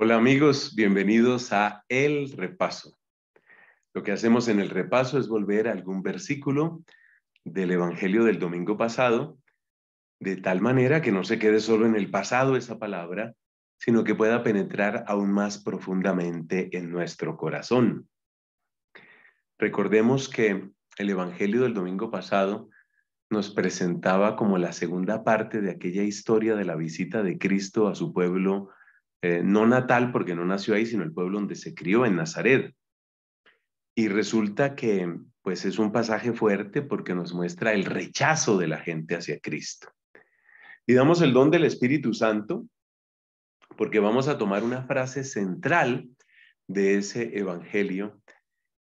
Hola amigos, bienvenidos a El Repaso. Lo que hacemos en el repaso es volver a algún versículo del Evangelio del domingo pasado, de tal manera que no se quede solo en el pasado esa palabra, sino que pueda penetrar aún más profundamente en nuestro corazón. Recordemos que el Evangelio del domingo pasado nos presentaba como la segunda parte de aquella historia de la visita de Cristo a su pueblo eh, no natal porque no nació ahí, sino el pueblo donde se crió, en Nazaret. Y resulta que pues es un pasaje fuerte porque nos muestra el rechazo de la gente hacia Cristo. Y damos el don del Espíritu Santo porque vamos a tomar una frase central de ese evangelio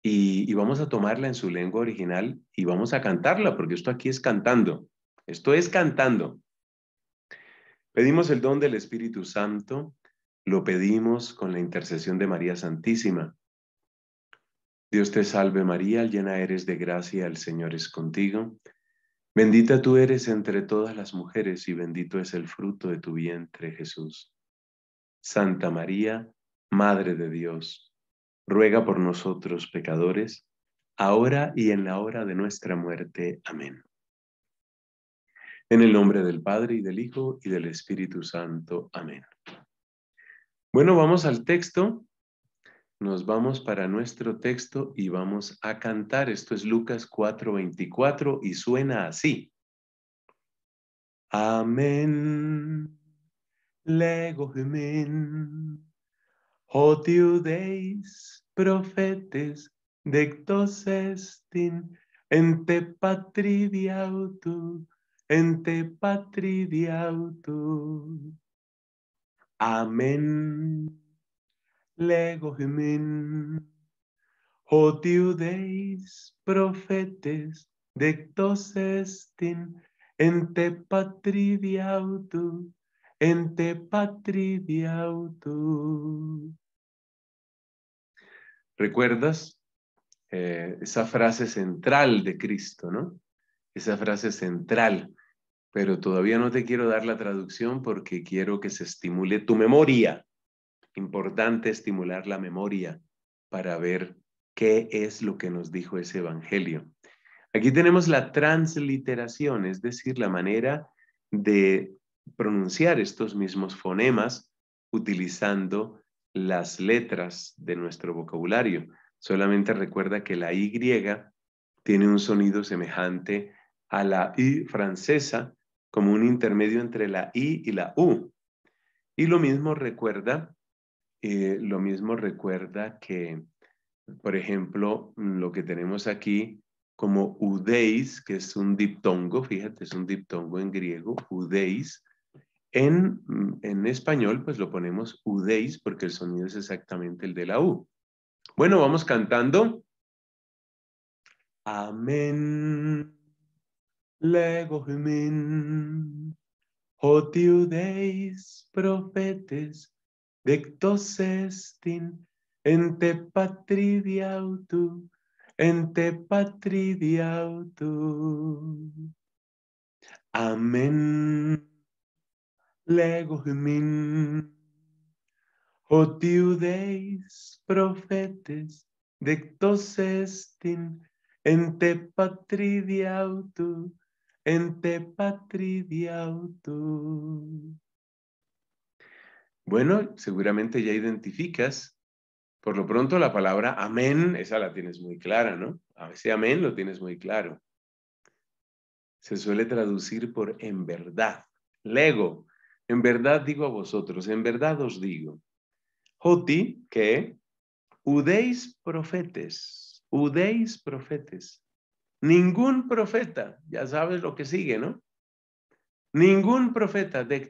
y, y, vamos a tomarla en su lengua original y vamos a cantarla, porque esto aquí es cantando, esto es cantando. Pedimos el don del Espíritu Santo lo pedimos con la intercesión de María Santísima. Dios te salve María, llena eres de gracia, el Señor es contigo. Bendita tú eres entre todas las mujeres y bendito es el fruto de tu vientre Jesús. Santa María, Madre de Dios, ruega por nosotros pecadores, ahora y en la hora de nuestra muerte. Amén. En el nombre del Padre y del Hijo y del Espíritu Santo. Amén. Bueno, vamos al texto. Nos vamos para nuestro texto y vamos a cantar. Esto es Lucas 4:24 y suena así. Amén. Lego gemen. tiudeis profetes estin, ente patridiautu, ente patridiautu. Amén, Lego hemen. Hotiudeis profetes dectos estin ente patri en te patri tu ¿Recuerdas eh, esa frase central de Cristo, no? Esa frase central pero todavía no te quiero dar la traducción porque quiero que se estimule tu memoria. Importante estimular la memoria para ver qué es lo que nos dijo ese Evangelio. Aquí tenemos la transliteración, es decir, la manera de pronunciar estos mismos fonemas utilizando las letras de nuestro vocabulario. Solamente recuerda que la Y tiene un sonido semejante a la I francesa como un intermedio entre la I y la U. Y lo mismo recuerda, eh, lo mismo recuerda que, por ejemplo, lo que tenemos aquí como udeis, que es un diptongo, fíjate, es un diptongo en griego, udeis. En, mm, en español, pues lo ponemos udeis porque el sonido es exactamente el de la U. Bueno, vamos cantando. Amén. Legohmen, hotiudeis oh, profetes, dectos estin, te patridiautu, te patridiautu. Amén. Legohmen, hotiudeis oh, profetes, dectos estin, te patridiautu, bueno, seguramente ya identificas. Por lo pronto la palabra amén, esa la tienes muy clara, ¿no? A veces amén lo tienes muy claro. Se suele traducir por en verdad. Lego, en verdad digo a vosotros, en verdad os digo. Joti, que udéis profetes, udéis profetes. Ningún profeta, ya sabes lo que sigue, ¿no? Ningún profeta de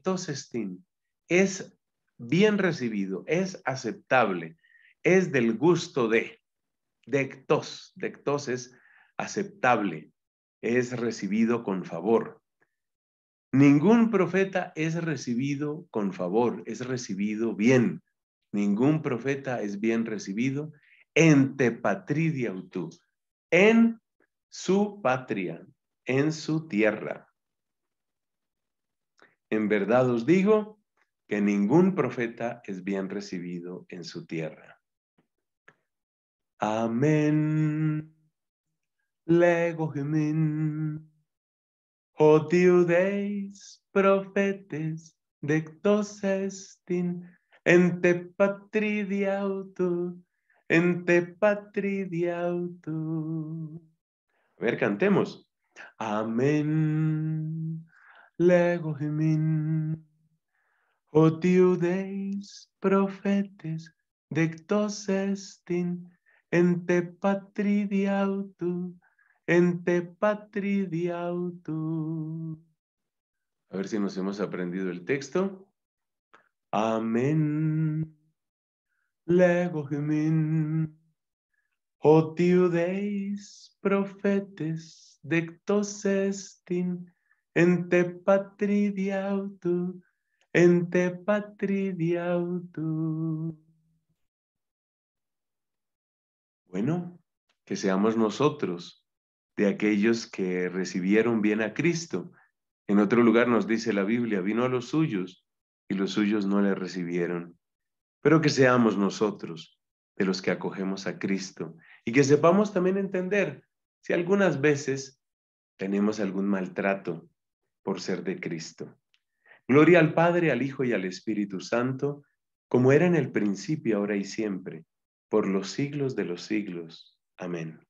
es bien recibido, es aceptable, es del gusto de. De Ectos, es aceptable, es recibido con favor. Ningún profeta es recibido con favor, es recibido bien. Ningún profeta es bien recibido en Tepatridiautú, en su patria, en su tierra. En verdad os digo que ningún profeta es bien recibido en su tierra. Amén. Lego gemin. Odiudeis, profetes, dectos estin, te te ente auto. A ver, cantemos. Amén. Lego o tiudeis profetes dectos estin ente patri en te patri patridiautu. A ver si nos hemos aprendido el texto. Amén. Lego himin tiudeis oh, profetes dectos estin, te patridiautu, te patridiautu. Bueno, que seamos nosotros de aquellos que recibieron bien a Cristo. En otro lugar nos dice la Biblia, vino a los suyos y los suyos no le recibieron. Pero que seamos nosotros de los que acogemos a Cristo. Y que sepamos también entender si algunas veces tenemos algún maltrato por ser de Cristo. Gloria al Padre, al Hijo y al Espíritu Santo, como era en el principio, ahora y siempre, por los siglos de los siglos. Amén.